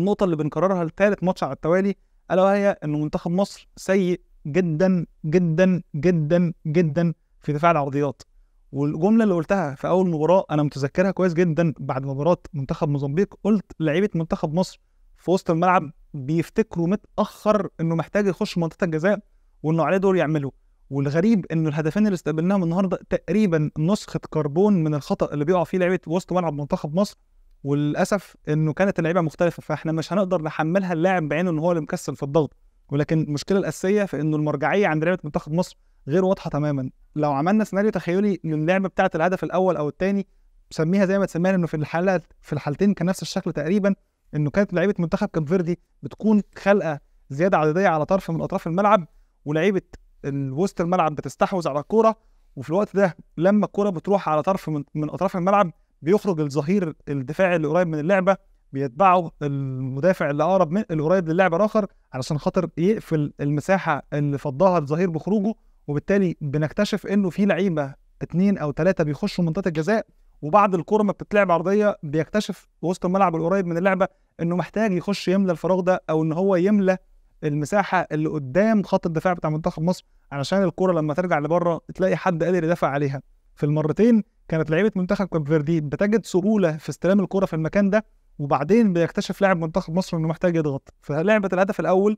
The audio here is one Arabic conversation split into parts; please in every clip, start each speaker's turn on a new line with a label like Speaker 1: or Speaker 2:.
Speaker 1: النقطه اللي بنكررها لثالث ماتش على التوالي الا وهي ان منتخب مصر سيء جدا جدا جدا جدا في دفاع العرضيات والجمله اللي قلتها في اول مباراه انا متذكرها كويس جدا بعد مباراه منتخب موزمبيق قلت لعيبه منتخب مصر في وسط الملعب بيفتكروا متاخر انه محتاج يخش منطقه الجزاء وانه عليه دور يعمله والغريب انه الهدفين اللي استقبلناهم النهارده تقريبا نسخه كربون من الخطا اللي بيقع فيه لعيبه وسط ملعب منتخب مصر وللاسف انه كانت اللعيبه مختلفه فاحنا مش هنقدر نحملها اللاعب بعينه ان هو اللي مكسل في الضغط ولكن المشكله الاساسيه في انه المرجعيه عند لعيبه منتخب مصر غير واضحه تماما لو عملنا سيناريو تخيلي للعبه بتاعه الهدف الاول او الثاني سميها زي ما تسميها انه في الحاله في الحالتين كان نفس الشكل تقريبا انه كانت لعيبه منتخب كاب فيردي بتكون خلقه زياده عدديه على طرف من اطراف الملعب ولعيبه وسط الملعب بتستحوذ على الكوره وفي الوقت ده لما الكوره بتروح على طرف من, من اطراف الملعب بيخرج الظهير الدفاعي اللي قريب من اللعبه بيتبعه المدافع اللي اقرب من القريب للاعب الاخر علشان خاطر يقفل المساحه اللي فضاها الظهير بخروجه وبالتالي بنكتشف انه في لعيبه اثنين او ثلاثه بيخشوا منطقه الجزاء وبعد الكره ما بتتلعب عرضيه بيكتشف وسط الملعب القريب من اللعبه انه محتاج يخش يملى الفراغ ده او ان هو يملى المساحه اللي قدام خط الدفاع بتاع منتخب مصر علشان الكره لما ترجع لبره تلاقي حد قادر يدافع عليها في المرتين كانت لعيبه منتخب كاب فيردي بتجد سهوله في استلام الكره في المكان ده وبعدين بيكتشف لاعب منتخب مصر انه محتاج يضغط فلعبه الهدف الاول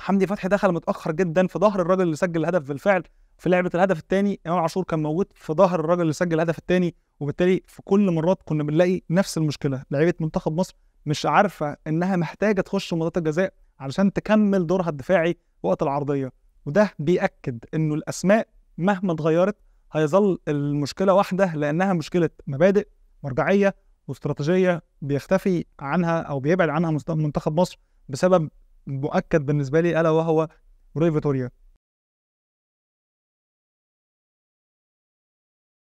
Speaker 1: حمدي فتحي دخل متاخر جدا في ظهر الراجل اللي سجل الهدف بالفعل في لعبه الهدف الثاني امام عاشور كان موجود في ظهر الراجل اللي سجل الهدف الثاني وبالتالي في كل مرات كنا بنلاقي نفس المشكله لعيبه منتخب مصر مش عارفه انها محتاجه تخش منطقه الجزاء علشان تكمل دورها الدفاعي وقت العرضيه وده بيأكد انه الاسماء مهما اتغيرت هيظل المشكله واحده لانها مشكله مبادئ مرجعيه واستراتيجيه بيختفي عنها او بيبعد عنها منتخب مصر بسبب مؤكد بالنسبه لي الا وهو ريفيتوريا